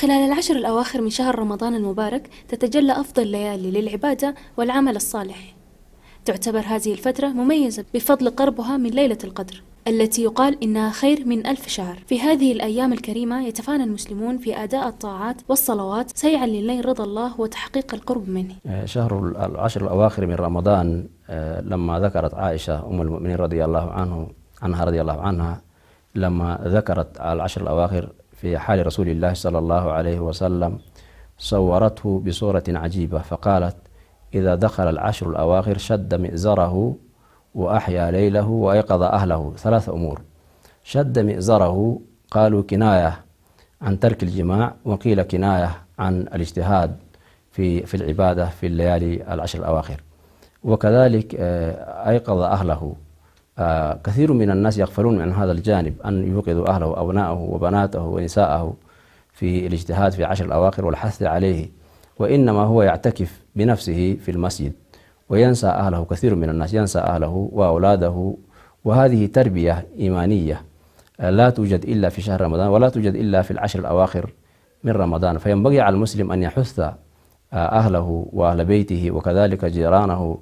خلال العشر الأواخر من شهر رمضان المبارك تتجلى أفضل ليالي للعبادة والعمل الصالح تعتبر هذه الفترة مميزة بفضل قربها من ليلة القدر التي يقال إنها خير من ألف شهر في هذه الأيام الكريمة يتفانى المسلمون في أداء الطاعات والصلوات سيعا للين رضا الله وتحقيق القرب منه آه، شهر العشر الأواخر من رمضان آه، لما ذكرت عائشة أم المؤمنين رضي الله عنه عنها رضي الله عنها لما ذكرت العشر الأواخر في حال رسول الله صلى الله عليه وسلم صورته بصورة عجيبة فقالت إذا دخل العشر الأواخر شد مئزره وأحيا ليله وأيقظ أهله ثلاث أمور شد مئزره قالوا كناية عن ترك الجماع وقيل كناية عن الاجتهاد في في العبادة في الليالي العشر الأواخر وكذلك آه، أيقظ أهله آه، كثير من الناس يغفلون من هذا الجانب أن يوقظوا أهله وأبنائه وبناته ونساءه في الاجتهاد في عشر الأواخر والحث عليه وإنما هو يعتكف بنفسه في المسجد وينسى أهله كثير من الناس ينسى أهله وأولاده وهذه تربية إيمانية آه، لا توجد إلا في شهر رمضان ولا توجد إلا في العشر الأواخر من رمضان فينبغي على المسلم أن يحث آه، أهله وأهل بيته وكذلك جيرانه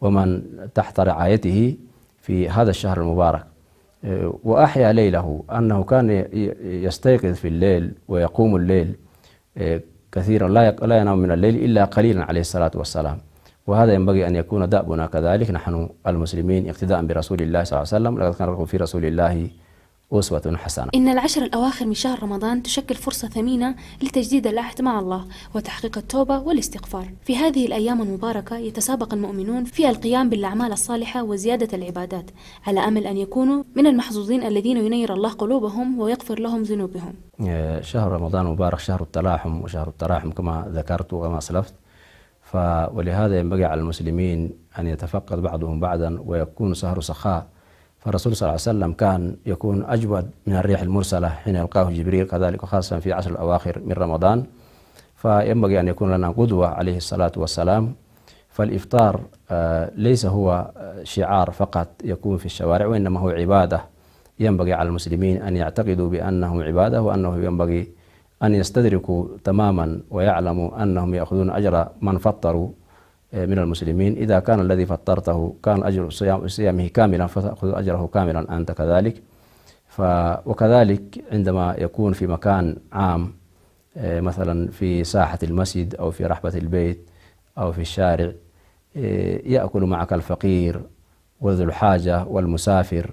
ومن تحت رعايته في هذا الشهر المبارك أه، وأحيا ليله أنه كان يستيقظ في الليل ويقوم الليل أه، كثيرا لا ينام من الليل إلا قليلا عليه الصلاة والسلام وهذا ينبغي أن يكون دأبنا كذلك نحن المسلمين اقتداء برسول الله صلى الله عليه وسلم لقد كان في رسول الله وأسوة حسنة إن العشر الأواخر من شهر رمضان تشكل فرصة ثمينة لتجديد العهد مع الله وتحقيق التوبة والاستغفار في هذه الأيام المباركة يتسابق المؤمنون في القيام بالأعمال الصالحة وزيادة العبادات على أمل أن يكونوا من المحظوظين الذين ينير الله قلوبهم ويغفر لهم ذنوبهم شهر رمضان مبارك شهر التلاحم وشهر التراحم كما ذكرت وكما أسلفت ولهذا ينبغي على المسلمين أن يتفقد بعضهم بعضا ويكون سهر سخاء فالرسول صلى الله عليه وسلم كان يكون أجود من الريح المرسلة حين يلقاه جبريل كذلك وخاصة في عشر الأواخر من رمضان فينبغي أن يكون لنا قدوة عليه الصلاة والسلام فالإفطار آه، ليس هو آه، شعار فقط يكون في الشوارع وإنما هو عبادة ينبغي على المسلمين أن يعتقدوا بأنه عبادة وأنه ينبغي أن يستدركوا تماما ويعلموا أنهم يأخذون أجر من فطروا من المسلمين إذا كان الذي فطرته كان أجر صيامه كاملا فتأخذ أجره كاملا أنت كذلك ف وكذلك عندما يكون في مكان عام آه، مثلا في ساحة المسجد أو في رحبة البيت أو في الشارع آه، يأكل معك الفقير وذو الحاجة والمسافر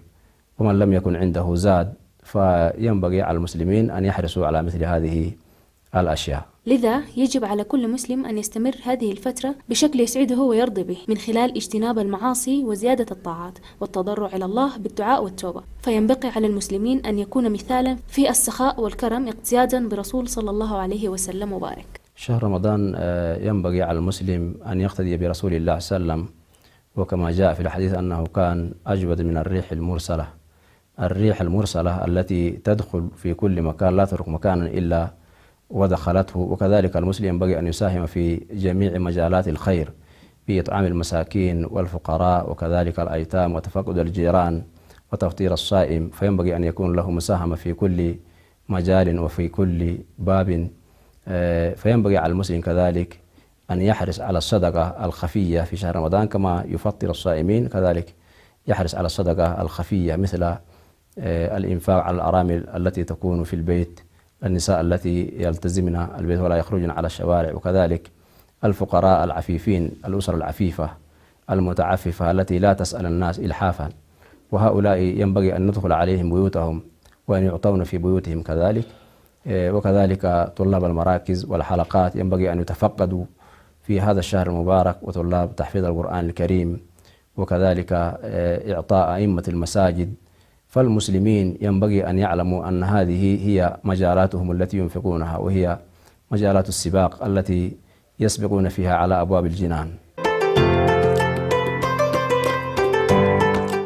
ومن لم يكن عنده زاد فينبغي على المسلمين أن يحرصوا على مثل هذه الأشياء لذا يجب على كل مسلم أن يستمر هذه الفترة بشكل يسعده ويرضي به من خلال اجتناب المعاصي وزيادة الطاعات والتضرع إلى الله بالدعاء والتوبة فينبقي على المسلمين أن يكون مثالا في السخاء والكرم اقتيادا برسول صلى الله عليه وسلم وبارك شهر رمضان آه، ينبغي على المسلم أن يقتدي برسول الله صلى الله عليه وسلم وكما جاء في الحديث أنه كان أجود من الريح المرسلة الريح المرسلة التي تدخل في كل مكان لا تترك مكانا إلا ودخلته وكذلك المسلم ينبغي أن يساهم في جميع مجالات الخير في إطعام المساكين والفقراء وكذلك الأيتام وتفقد الجيران وتفطير الصائم فينبغي أن يكون له مساهمة في كل مجال وفي كل باب آه، فينبغي على المسلم كذلك أن يحرص على الصدقة الخفية في شهر رمضان كما يفطر الصائمين كذلك يحرص على الصدقة الخفية مثل آه، الإنفاق على الأرامل التي تكون في البيت النساء التي يلتزمن البيت ولا يخرجن على الشوارع وكذلك الفقراء العفيفين الأسر العفيفة المتعففة التي لا تسأل الناس إلحافا وهؤلاء ينبغي أن ندخل عليهم بيوتهم وأن يعطون في بيوتهم كذلك إيه، وكذلك طلاب المراكز والحلقات ينبغي أن يتفقدوا في هذا الشهر المبارك وطلاب تحفيظ القرآن الكريم وكذلك إيه، إعطاء أئمة المساجد فالمسلمين ينبغي أن يعلموا أن هذه هي مجالاتهم التي ينفقونها وهي مجالات السباق التي يسبقون فيها على أبواب الجنان